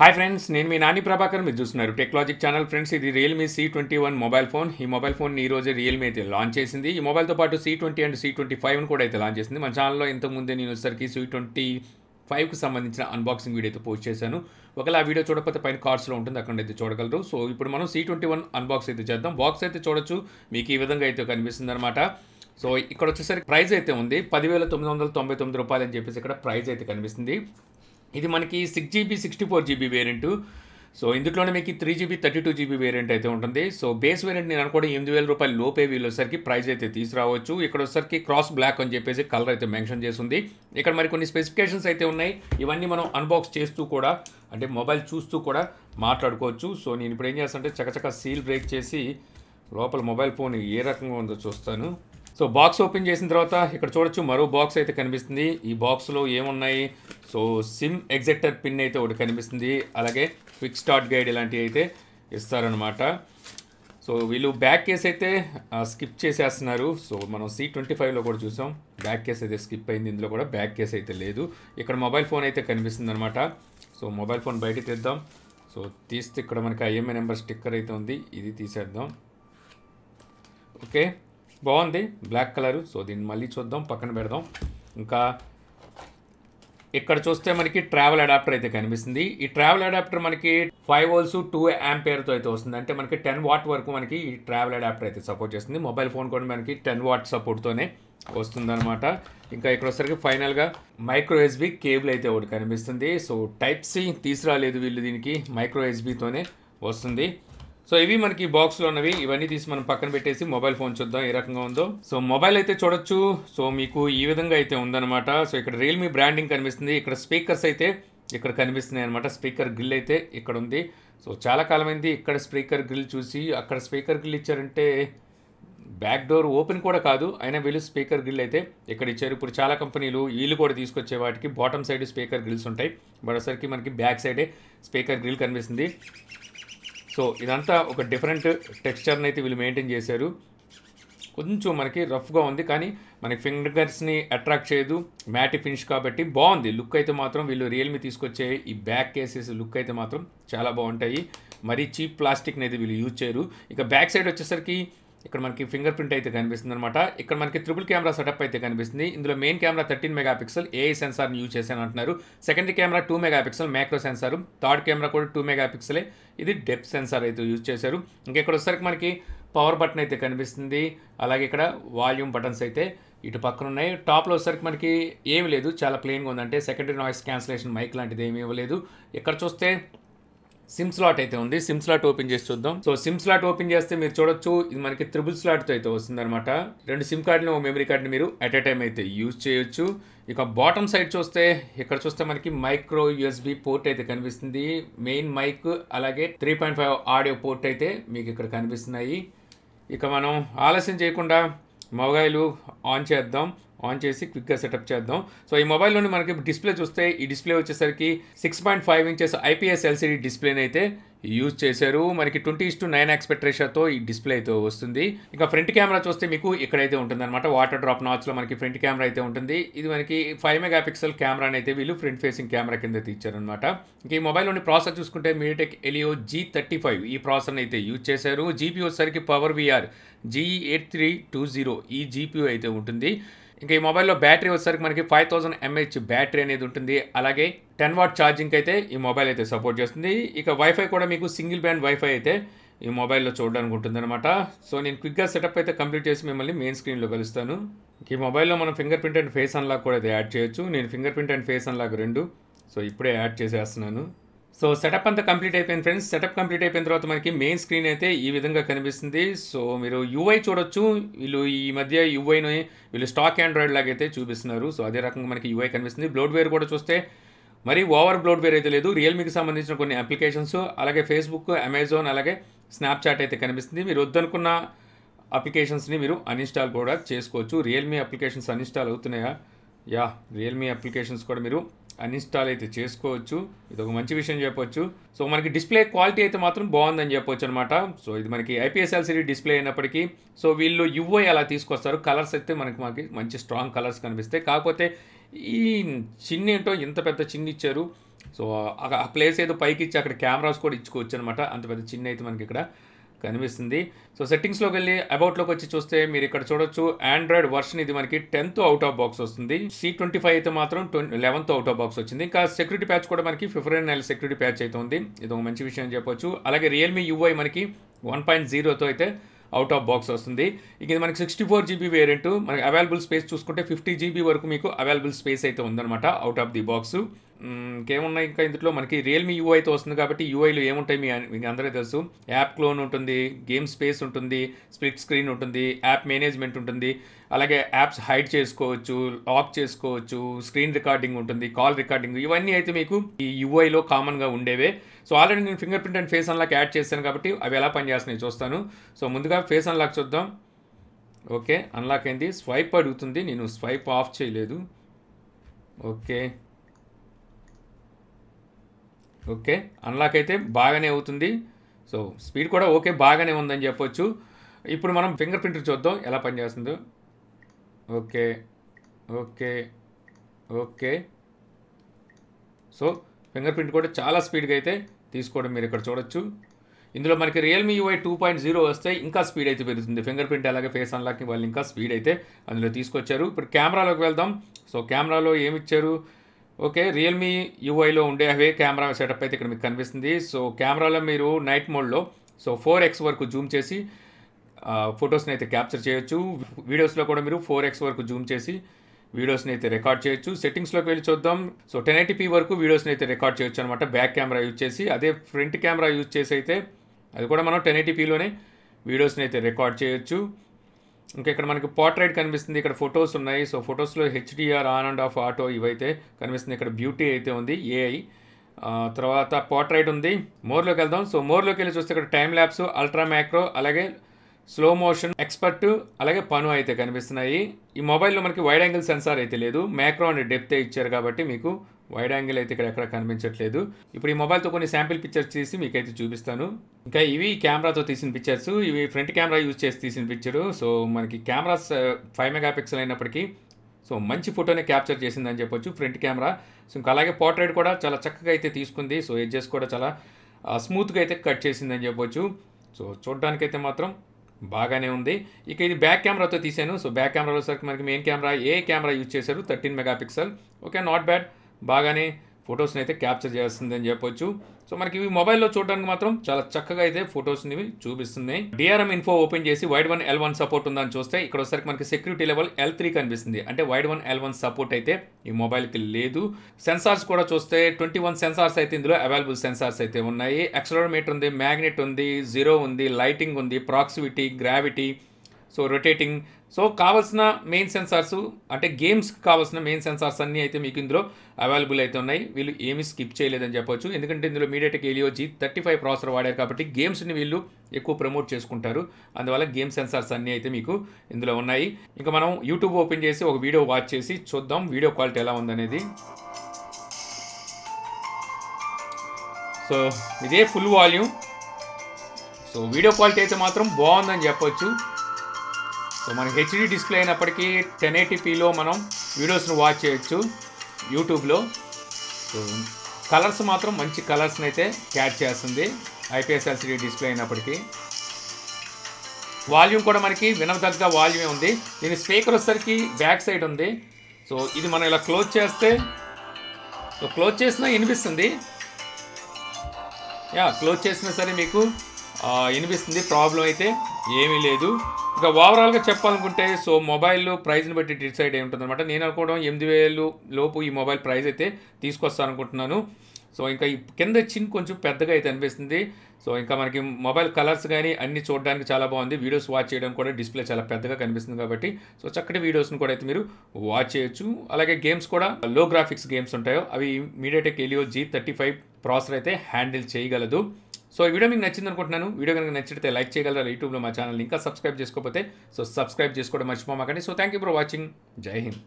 hi friends నేను మీ నాని ప్రభాకర్ మీరు చూస్తున్నారు టెక్నాలజిక్ ఛానల్ ఫ్రెండ్స్ ఇది Realme C twenty one mobile phone ఈ మొబైల్ ఫోన్ ఈ రోజు రియల్మీ అయితే లాంచ్ చేసింది ఈ మొబైల్తో పాటు C twenty and C twenty five కూడా అయితే లాంచ్ చేసింది మా ఛానల్లో ఇంతకుముందే నేను వచ్చేసరికి సీ ట్వంటీ ఫైవ్కి సంబంధించిన అన్బాక్సింగ్ వీడియో అయితే పోస్ట్ చేశాను ఒకవేళ ఆ వీడియో చూడకపోతే పైన కార్డ్స్లో ఉంటుంది అక్కడ అయితే చూడగలరు సో ఇప్పుడు మనం సీ ట్వంటీ వన్ అన్బాక్స్ అయితే చేద్దాం బాక్స్ అయితే చూడొచ్చు మీకు ఈ విధంగా అయితే కనిపిస్తుంది అనమాట సో ఇక్కడ వచ్చేసరికి ప్రైజ్ అయితే ఉంది పదివేల తొమ్మిది వందల తొంభై తొమ్మిది రూపాయలు అని చెప్పేసి ఇక్కడ ప్రైజ్ అయితే కనిపిస్తుంది ఇది మనకి six GB sixty four GB variant so ఇందులోనే మీకు three GB thirty two GB variant అయితే ఉంటుంది సో బేస్ వేరియంట్ నేను అనుకోవడం ఎనిమిది వేల రూపాయలు లోపే వీళ్ళొసరికి ప్రైస్ అయితే తీసుకురావచ్చు ఇక్కడ వచ్చేసరికి క్రాస్ బ్లాక్ అని చెప్పేసి కలర్ అయితే మెన్షన్ చేసింది ఇక్కడ మరి కొన్ని స్పెసిఫికేషన్స్ అయితే ఉన్నాయి ఇవన్నీ మనం అన్బాక్స్ చేస్తూ కూడా అంటే మొబైల్ చూస్తూ కూడా మాట్లాడుకోవచ్చు సో నేను ఇప్పుడు ఏం చేస్తానంటే చకచక సీల్ బ్రేక్ చేసి లోపల మొబైల్ ఫోన్ ఏ రకంగా ఉందో చూస్తాను సో బాక్స్ ఓపెన్ చేసిన తర్వాత ఇక్కడ చూడొచ్చు మరో బాక్స్ అయితే కనిపిస్తుంది ఈ బాక్స్లో ఏమున్నాయి సో సిమ్ ఎగ్జెక్టర్ పిన్ అయితే ఒకటి కనిపిస్తుంది అలాగే క్విక్ స్టార్ట్ గైడ్ ఇలాంటివి అయితే ఇస్తారనమాట సో వీళ్ళు బ్యాక్ కేస్ అయితే స్కిప్ చేసేస్తున్నారు సో మనం సి ట్వంటీ ఫైవ్లో కూడా చూసాం బ్యాక్ కేస్ అయితే స్కిప్ అయింది ఇందులో కూడా బ్యాక్ కేస్ అయితే లేదు ఇక్కడ మొబైల్ ఫోన్ అయితే కనిపిస్తుంది అనమాట సో మొబైల్ ఫోన్ బయట తెద్దాం సో తీస్తే ఇక్కడ మనకి ఐఎంఐ నెంబర్ స్టిక్కర్ అయితే ఉంది ఇది తీసేద్దాం ఓకే బాగుంది బ్లాక్ కలర్ సో దీన్ని మళ్ళీ చూద్దాం పక్కన పెడదాం ఇంకా ఇక్కడ చూస్తే మనకి ట్రావెల్ అడాప్టర్ అయితే కనిపిస్తుంది ఈ ట్రావెల్ అడాప్టర్ మనకి ఫైవ్ వోల్స్ టూ యాంపేర్తో అయితే వస్తుంది అంటే మనకి టెన్ వాట్ వరకు మనకి ఈ ట్రావెల్ అడాప్టర్ అయితే సపోర్ట్ చేస్తుంది మొబైల్ ఫోన్ కూడా మనకి టెన్ వాట్ సపోర్ట్తోనే వస్తుందనమాట ఇంకా ఇక్కడ వచ్చేసరికి ఫైనల్గా మైక్రో ఎస్బీ కేబుల్ అయితే ఒకటి కనిపిస్తుంది సో టైప్ సి తీసుకురాలేదు వీళ్ళు దీనికి మైక్రో ఎస్బితోనే వస్తుంది సో ఇవి మనకి బాక్స్లో ఉన్నవి ఇవన్నీ తీసి మనం పక్కన పెట్టేసి మొబైల్ ఫోన్ చూద్దాం ఏ రకంగా ఉందో సో మొబైల్ అయితే చూడొచ్చు సో మీకు ఈ విధంగా అయితే ఉందన్నమాట సో ఇక్కడ రియల్మీ బ్రాండింగ్ కనిపిస్తుంది ఇక్కడ స్పీకర్స్ అయితే ఇక్కడ కనిపిస్తున్నాయి అనమాట స్పీకర్ గ్రిల్ అయితే ఇక్కడ ఉంది సో చాలా కాలమైంది ఇక్కడ స్పీకర్ గ్రిల్ చూసి అక్కడ స్పీకర్ గ్రిల్ ఇచ్చారంటే బ్యాక్ డోర్ ఓపెన్ కూడా కాదు అయినా వీళ్ళు స్పీకర్ గ్రిల్ అయితే ఇక్కడ ఇచ్చారు ఇప్పుడు చాలా కంపెనీలు వీళ్ళు కూడా తీసుకొచ్చే వాటికి బాటమ్ సైడ్ స్పీకర్ గ్రిల్స్ ఉంటాయి మరోసరికి మనకి బ్యాక్ సైడే స్పీకర్ గ్రిల్ కనిపిస్తుంది సో ఇదంతా ఒక డిఫరెంట్ టెక్స్చర్ని అయితే వీళ్ళు మెయింటైన్ చేశారు కొంచెం మనకి రఫ్గా ఉంది కానీ మనకి ఫింగర్స్ని అట్రాక్ట్ చేయదు మ్యాటి ఫినిష్ కాబట్టి బాగుంది లుక్ అయితే మాత్రం వీళ్ళు రియల్మీ తీసుకొచ్చే ఈ బ్యాక్ కేసెస్ లుక్ అయితే మాత్రం చాలా బాగుంటాయి మరీ చీప్ ప్లాస్టిక్ అయితే వీళ్ళు యూజ్ చేయరు ఇక బ్యాక్ సైడ్ వచ్చేసరికి ఇక్కడ మనకి ఫింగర్ ప్రింట్ అయితే కనిపిస్తుంది అనమాట ఇక్కడ మనకి త్రిబుల్ కెమెరా సెటప్ అయితే కనిపిస్తుంది ఇందులో main camera thirteen megapixel AI సెన్సార్ని యూజ్ చేశాను అంటున్నారు secondary camera two megapixel macro sensor third camera కూడా టూ మెగా పిక్సెలే ఇది డెప్త్ సెన్సార్ అయితే యూజ్ చేశారు ఇంకెక్కడ వచ్చేసరికి మనకి పవర్ బటన్ అయితే కనిపిస్తుంది అలాగే ఇక్కడ వాల్యూమ్ బటన్స్ అయితే ఇటు పక్కన ఉన్నాయి టాప్లో వచ్చేసరికి మనకి ఏమి లేదు చాలా ప్లెయిన్గా ఉందంటే సెకండరీ నాయిస్ క్యాన్సిలేషన్ మైక్ లాంటిది ఏమి ఇవ్వలేదు ఇక్కడ చూస్తే సిమ్ స్లాట్ అయితే ఉంది సిమ్ స్లాట్ ఓపెన్ చేసి చూద్దాం సో సిమ్ స్లాట్ ఓపెన్ చేస్తే మీరు చూడొచ్చు ఇది మనకి త్రిబుల్ తో అయితే వస్తుంది అనమాట రెండు సిమ్ కార్డుని ఓ మెమరీ కార్డుని మీరు అట్ ఎ టైం అయితే యూజ్ చేయొచ్చు ఇక బాటమ్ సైడ్ చూస్తే ఇక్కడ చూస్తే మనకి మైక్రో యూఎస్బి పోర్ట్ అయితే కనిపిస్తుంది మెయిన్ మైక్ అలాగే three point five audio port అయితే మీకు ఇక్కడ కనిపిస్తున్నాయి ఇక మనం ఆలస్యం చేయకుండా మొబైలు ఆన్ చేద్దాం ఆన్ చేసి క్విక్గా సెటప్ చేద్దాం సో ఈ మొబైల్లోని మనకి డిస్ప్లే చూస్తే ఈ డిస్ప్లే వచ్చేసరికి six point five inches IPS LCD డిస్ప్లేని అయితే యూజ్ చేశారు మనకి twenty is to nine aspect రేషాతో ఈ డిస్ప్లే అయితే వస్తుంది ఇంకా ఫ్రంట్ కెమెరా చూస్తే మీకు ఇక్కడైతే ఉంటుంది అనమాట వాటర్ డ్రాప్ నాచ్లో మనకి ఫ్రంట్ కెమెరా అయితే ఉంటుంది ఇది మనకి ఫైవ్ మెగా పిక్సెల్ కెమెరాని అయితే వీళ్ళు ఫ్రంట్ ఫేసింగ్ కెమెరా కింద తీర్చారనమాట ఇంకా ఈ మొబైల్లోని ప్రాసెస్ చూసుకుంటే MediaTek Helio G thirty five ఈ ప్రాసెస్ని అయితే యూజ్ చేశారు జీపీ వచ్చేసరికి PowerVR G eight three two zero ఈ జీపీ అయితే ఉంటుంది ఇంకా ఈ మొబైల్లో బ్యాటరీ వచ్చేసరికి మనకి ఫైవ్ థౌసండ్ ఎంహెచ్ బ్యాటరీ అనేది ఉంటుంది అలాగే టెన్ వాట్ ఛార్జింగ్ అయితే ఈ మొబైల్ అయితే సపోర్ట్ చేస్తుంది ఇక వైఫై కూడా మీకు సింగిల్ బ్యాండ్ వైఫై అయితే ఈ మొబైల్లో చూడడానికి ఉంటుందన్నమాట సో నేను క్విక్గా సెటప్ అయితే కంప్లీట్ చేసి మిమ్మల్ని మెయిన్ స్క్రీన్లో కలుస్తాను ఈ మొబైల్లో మనం fingerprint and face unlock కూడా అయితే యాడ్ చేయొచ్చు నేను fingerprint and face unlock రెండు సో ఇప్పుడే యాడ్ చేసేస్తున్నాను సో సెటప్ అంతా కంప్లీట్ అయిపోయింది ఫ్రెండ్స్ సెటప్ కంప్లీట్ అయిపోయిన తర్వాత మనకి మెయిన్ స్క్రీన్ అయితే ఈ విధంగా కనిపిస్తుంది సో మీరు యూఐ చూడొచ్చు వీళ్ళు ఈ మధ్య యూఐని వీళ్ళు స్టాక్ ఆండ్రాయిడ్ లాగైతే చూపిస్తున్నారు సో అదే రకంగా మనకి యూఐ కనిపిస్తుంది బ్లోడ్ వేర్ కూడా చూస్తే మరి ఓవర్ బ్లోడ్ వేర్ అయితే లేదు రియల్మీకి సంబంధించిన కొన్ని అప్లికేషన్స్ అలాగే ఫేస్బుక్ అమెజాన్ అలాగే స్నాప్చాట్ అయితే కనిపిస్తుంది మీరు వద్దనుకున్న అప్లికేషన్స్ని మీరు అన్ఇన్స్టాల్ కూడా చేసుకోవచ్చు రియల్మీ అప్లికేషన్స్ అన్ఇన్స్టాల్ అవుతున్నాయా యా రియల్మీ అప్లికేషన్స్ కూడా మీరు అన్ఇన్స్టాల్ అయితే చేసుకోవచ్చు ఇది ఒక మంచి విషయం చెప్పొచ్చు సో మనకి డిస్ప్లే క్వాలిటీ అయితే మాత్రం బాగుందని చెప్పొచ్చు అనమాట సో ఇది మనకి ఐపీఎస్ డిస్ప్లే అయినప్పటికీ సో వీళ్ళు యువై అలా తీసుకొస్తారు కలర్స్ అయితే మనకి మనకి మంచి స్ట్రాంగ్ కలర్స్ కనిపిస్తాయి కాకపోతే ఈ చిన్న ఏంటో ఇంత పెద్ద చిన్న ఇచ్చారు సో ఆ ప్లేస్ ఏదో పైకి ఇచ్చి అక్కడ కెమెరాస్ కూడా ఇచ్చుకోవచ్చు అనమాట అంత పెద్ద చిన్న అయితే మనకి ఇక్కడ కనిపిస్తుంది సో సెట్టింగ్స్లోకి వెళ్ళి అబౌట్లోకి వచ్చి చూస్తే మీరు ఇక్కడ చూడొచ్చు ఆండ్రాయిడ్ వర్షన్ ఇది మనకి టెన్త్ అవుట్ ఆఫ్ బాక్స్ వస్తుంది సీ ట్వంటీ ఫైవ్ అయితే మాత్రం లెవెన్త్ అవుట్ ఆఫ్ బాక్స్ వచ్చింది ఇంకా సెక్యూరిటీ ప్యాచ్ కూడా మనకి ఫిఫ్టీన్ నెల సెక్యూరిటీ ప్యాచ్ అయితే ఉంది ఇది ఒక మంచి విషయం చెప్పొచ్చు అలాగే రియల్మీ యూఐ మనకి వన్ పాయింట్ జీరోతో అయితే అవుట్ ఆఫ్ బాక్స్ వస్తుంది ఇక ఇది మనకి సిక్స్టీ ఫోర్ జీబీ వేరియంట్ మనకి అవైలబుల్ స్పేస్ చూసుకుంటే ఫిఫ్టీ జీబీ వరకు మీకు అవైలబుల్ స్పేస్ అయితే ఉందన్నమాట అవుట్ ఆఫ్ ది బాక్స్ ఇంకేమున్నాయి ఇంకా ఇందులో మనకి రియల్మీ యూఐతో వస్తుంది కాబట్టి యూఐలో ఏముంటాయి మీ అందరికీ తెలుసు యాప్ క్లోన్ ఉంటుంది గేమ్ స్పేస్ ఉంటుంది స్ప్లిట్ స్క్రీన్ ఉంటుంది యాప్ మేనేజ్మెంట్ ఉంటుంది అలాగే యాప్స్ హైడ్ చేసుకోవచ్చు లాక్ చేసుకోవచ్చు స్క్రీన్ రికార్డింగ్ ఉంటుంది కాల్ రికార్డింగ్ ఇవన్నీ అయితే మీకు ఈ యూఐలో కామన్గా ఉండేవే సో ఆల్రెడీ నేను fingerprint and face unlock add చేశాను కాబట్టి అవి ఎలా పనిచేస్తున్నాయి చూస్తాను సో ముందుగా ఫేస్ అన్లాక్ చూద్దాం ఓకే అన్లాక్ అయింది స్వైప్ అడుగుతుంది నేను స్వైప్ ఆఫ్ చేయలేదు ఓకే ఓకే అన్లాక్ అయితే బాగానే అవుతుంది సో స్పీడ్ కూడా ఓకే బాగానే ఉందని చెప్పొచ్చు ఇప్పుడు మనం ఫింగర్ ప్రింట్ చూద్దాం ఎలా పనిచేస్తుందో okay okay okay so fingerprint కూడా చాలా స్పీడ్గా అయితే తీసుకోవడం మీరు ఇక్కడ చూడొచ్చు ఇందులో మనకి Realme UI two point zero వస్తే ఇంకా స్పీడ్ అయితే పెరుగుతుంది ఫింగర్ ప్రింట్ అలాగే ఫేస్ అన్లాక్ని వాళ్ళు ఇంకా స్పీడ్ అయితే అందులో తీసుకొచ్చారు ఇప్పుడు కెమెరాలోకి వెళ్దాం సో కెమెరాలో ఏమి ఇచ్చారు ఓకే రియల్మీ యూఐలో ఉండే అవే కెమెరా సెటప్ అయితే ఇక్కడ మీకు కనిపిస్తుంది సో కెమెరాలో మీరు నైట్ మోడ్లో సో ఫోర్ ఎక్స్ వరకు జూమ్ చేసి ఫొటోస్ని అయితే క్యాప్చర్ చేయొచ్చు వీడియోస్లో కూడా మీరు ఫోర్ ఎక్స్ వరకు జూమ్ చేసి వీడియోస్ని అయితే రికార్డ్ చేయొచ్చు సెట్టింగ్స్లోకి వెళ్ళి చూద్దాం సో టెన్ ఎయిటీ వరకు వీడియోస్ని అయితే రికార్డ్ చేయొచ్చు అనమాట బ్యాక్ కెమెరా యూజ్ చేసి అదే ఫ్రంట్ కెమెరా యూజ్ చేసి అయితే అది కూడా మనం టెన్ ఎయిటీ వీడియోస్ని అయితే రికార్డ్ చేయొచ్చు ఇంకా ఇక్కడ మనకి పోర్ట్రైట్ కనిపిస్తుంది ఇక్కడ ఫొటోస్ ఉన్నాయి సో ఫొటోస్లో HDR on and off auto ఇవైతే కనిపిస్తుంది ఇక్కడ బ్యూటీ అయితే ఉంది ఏఐ తర్వాత పోర్ట్రైట్ ఉంది మోర్లోకి వెళ్దాం సో మోర్లోకి వెళ్ళి చూస్తే ఇక్కడ టైం ల్యాబ్స్ అల్ట్రా మ్యాక్రో అలాగే స్లో మోషన్ ఎక్స్పర్ట్ అలాగే పను అయితే కనిపిస్తున్నాయి ఈ మొబైల్లో మనకి వైడ్ యాంగిల్ సెన్సార్ అయితే లేదు మ్యాక్రో అండ్ డెప్త్ ఇచ్చారు కాబట్టి మీకు వైడ్ యాంగిల్ అయితే ఇక్కడ ఎక్కడ కనిపించట్లేదు ఇప్పుడు ఈ మొబైల్తో కొన్ని శాంపిల్ పిక్చర్స్ తీసి మీకైతే చూపిస్తాను ఇంకా ఇవి కెమెరాతో తీసిన పిక్చర్స్ ఇవి ఫ్రంట్ కెమెరా యూజ్ చేసి తీసిన పిక్చర్ సో మనకి కెమెరాస్ ఫైవ్ మెగా పిక్సెల్ అయినప్పటికీ సో మంచి ఫోటోనే క్యాప్చర్ చేసిందని చెప్పొచ్చు ఫ్రంట్ కెమెరా సో ఇంకా అలాగే పోర్ట్రేట్ కూడా చాలా చక్కగా అయితే తీసుకుంది సో ఎడ్జెస్ కూడా చాలా స్మూత్గా అయితే కట్ చేసిందని చెప్పొచ్చు సో చూడడానికైతే మాత్రం బాగానే ఉంది ఇక ఇది బ్యాక్ కెమెరాతో తీశాను సో బ్యాక్ కెమెరాలో సరికి మనకి మెయిన్ కెమెరా ఏ కెమెరా యూజ్ చేశారు thirteen megapixel okay not bad బాగానే ఫొటోస్ని అయితే క్యాప్చర్ చేస్తుంది అని చెప్పొచ్చు సో మనకి ఇవి మొబైల్లో చూడడానికి మాత్రం చాలా చక్కగా అయితే ఫొటోస్ని చూపిస్తుంది డిఆర్ఎం ఇన్ఫో ఓపెన్ చేసి Widevine L one support ఉందని చూస్తే ఇక్కడ ఒకసారి మనకి సెక్యూరిటీ లెవెల్ ఎల్ త్రీ కనిపిస్తుంది అంటే Widevine L one support అయితే ఈ మొబైల్కి లేదు సెన్సార్స్ కూడా చూస్తే ట్వంటీ వన్ సెన్సార్స్ అయితే ఇందులో అవైలబుల్ సెన్సార్స్ అయితే ఉన్నాయి ఎక్సలోమీటర్ ఉంది మ్యాగ్నెట్ ఉంది జీరో ఉంది లైటింగ్ ఉంది proximity gravity so rotating so కావాల్సిన మెయిన్ సెన్సార్స్ అంటే గేమ్స్కి కావాల్సిన మెయిన్ సెన్సార్స్ అన్నీ అయితే మీకు ఇందులో అవైలబుల్ అయితే ఉన్నాయి వీళ్ళు ఏమీ స్కిప్ చేయలేదని చెప్పొచ్చు ఎందుకంటే ఇందులో MediaTek Helio G thirty five processor వాడారు కాబట్టి గేమ్స్ని వీళ్ళు ఎక్కువ ప్రమోట్ చేసుకుంటారు అందువల్ల గేమ్ సెన్సార్స్ అన్నీ అయితే మీకు ఇందులో ఉన్నాయి ఇంకా మనం యూట్యూబ్ ఓపెన్ చేసి ఒక వీడియో వాచ్ చేసి చూద్దాం వీడియో క్వాలిటీ ఎలా ఉందనేది సో ఇదే full volume so video quality అయితే మాత్రం బాగుందని చెప్పొచ్చు సో మనకి హెచ్డి డిస్ప్లే అయినప్పటికీ టెన్ ఎయిటీపీలో మనం వీడియోస్ను వాచ్ చేయొచ్చు యూట్యూబ్లో సో కలర్స్ మాత్రం మంచి కలర్స్ని అయితే క్యాచ్ చేస్తుంది ఐపీఎస్ ఎల్సిడి డిస్ప్లే అయినప్పటికీ వాల్యూమ్ కూడా మనకి వినదగ్గ వాల్యూమే ఉంది దీని స్పీకర్ వచ్చేసరికి బ్యాక్ సైడ్ ఉంది సో ఇది మనం ఇలా క్లోజ్ చేస్తే సో క్లోజ్ చేసినా వినిపిస్తుంది యా క్లోజ్ చేసినా సరే మీకు వినిపిస్తుంది ప్రాబ్లం అయితే ఏమీ లేదు ఇంకా ఓవరాల్గా చెప్పాలనుకుంటే సో మొబైల్ ప్రైస్ని బట్టి డిసైడ్ అయి ఉంటుంది అనమాట నేను అనుకోవడం ఎనిమిది వేలు లోపు ఈ మొబైల్ ప్రైస్ అయితే తీసుకొస్తాను అనుకుంటున్నాను సో ఇంకా కింద చిన్ కొంచెం పెద్దగా అయితే అనిపిస్తుంది సో ఇంకా మనకి మొబైల్ కలర్స్ కానీ అన్ని చూడడానికి చాలా బాగుంది వీడియోస్ వాచ్ చేయడం కూడా డిస్ప్లే చాలా పెద్దగా కనిపిస్తుంది కాబట్టి సో చక్కటి వీడియోస్ని కూడా అయితే మీరు వాచ్ చేయొచ్చు అలాగే గేమ్స్ కూడా లో గ్రాఫిక్స్ గేమ్స్ ఉంటాయో అవి MediaTek Helio G thirty five processor అయితే హ్యాండిల్ చేయగలదు సో ఈ వీడియో మీకు నచ్చింది అనుకుంటున్నాను వీడియో కనుక నచ్చితే లైక్ చేయగలరా యూట్యూబ్లో మా ఛానల్ ఇంకా సబ్స్క్రైబ్ చేసుకోకపోతే సో సబ్స్క్రైబ్ చేసుకోవడం మర్చిపోమాకండి so thank you for watching జై హింద్